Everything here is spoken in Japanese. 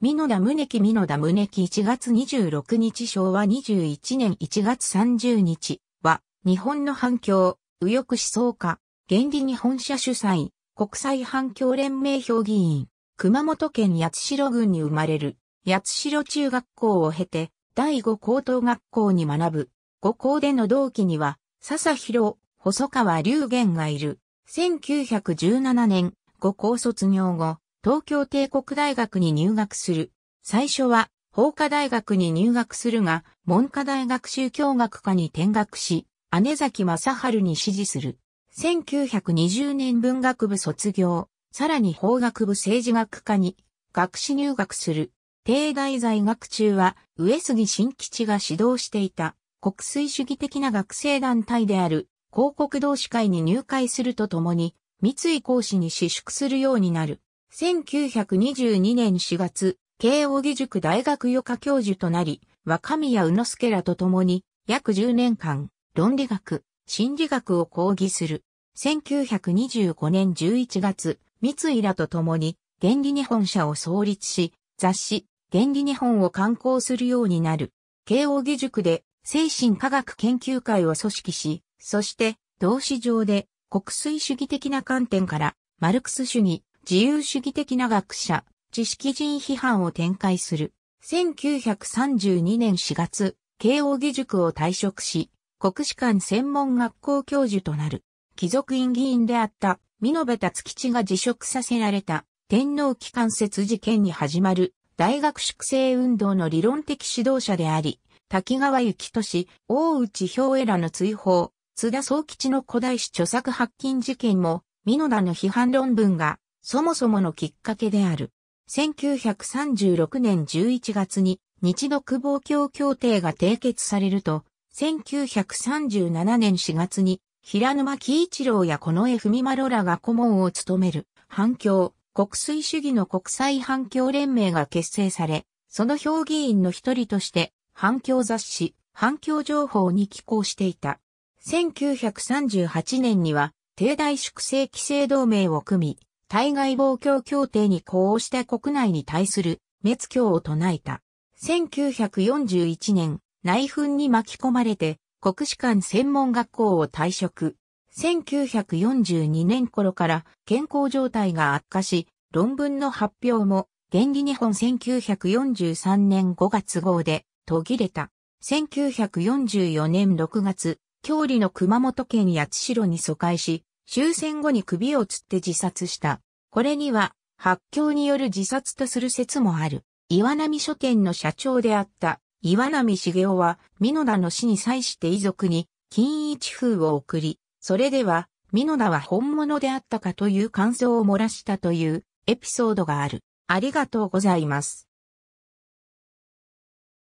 美濃田宗木美濃田宗木1月26日昭和21年1月30日は、日本の反響、右翼思想家、原理日本社主催、国際反響連盟評議員、熊本県八代郡に生まれる、八代中学校を経て、第五高等学校に学ぶ。五校での同期には、笹広、細川龍玄がいる。1917年、五校卒業後、東京帝国大学に入学する。最初は法科大学に入学するが、文科大学宗教学科に転学し、姉崎正春に支持する。1920年文学部卒業、さらに法学部政治学科に学士入学する。帝大在学中は上杉新吉が指導していた国粋主義的な学生団体である広告同士会に入会するとともに三井講師に私縮するようになる。1922年4月、慶應義塾大学予科教授となり、若宮宇之助らと共に、約10年間、論理学、心理学を講義する。1925年11月、三井らと共に、原理日本社を創立し、雑誌、原理日本を刊行するようになる。慶應義塾で、精神科学研究会を組織し、そして、同市上で、国粋主義的な観点から、マルクス主義、自由主義的な学者、知識人批判を展開する。1932年4月、慶応義塾を退職し、国士舘専門学校教授となる。貴族院議員であった、美部達吉が辞職させられた、天皇機関節事件に始まる、大学粛清運動の理論的指導者であり、滝川幸俊、大内兵衛らの追放、津田総吉の古代史著作発禁事件も、美野田の批判論文がそもそものきっかけである。1936年11月に日独防協協定が締結されると、1937年4月に平沼喜一郎や近衛文丸らが顧問を務める反共国粋主義の国際反共連盟が結成され、その評議員の一人として反共雑誌反共情報に寄稿していた。1938年には帝大粛清規制同盟を組み、対外防共協定に呼応した国内に対する滅教を唱えた。1941年、内紛に巻き込まれて国士官専門学校を退職。1942年頃から健康状態が悪化し、論文の発表も、原理日本1943年5月号で途切れた。1944年6月、郷里の熊本県八代に疎開し、終戦後に首を吊って自殺した。これには、発狂による自殺とする説もある。岩波書店の社長であった岩波茂雄は、美濃田の死に際して遺族に、金一封を送り、それでは、美濃田は本物であったかという感想を漏らしたというエピソードがある。ありがとうございます。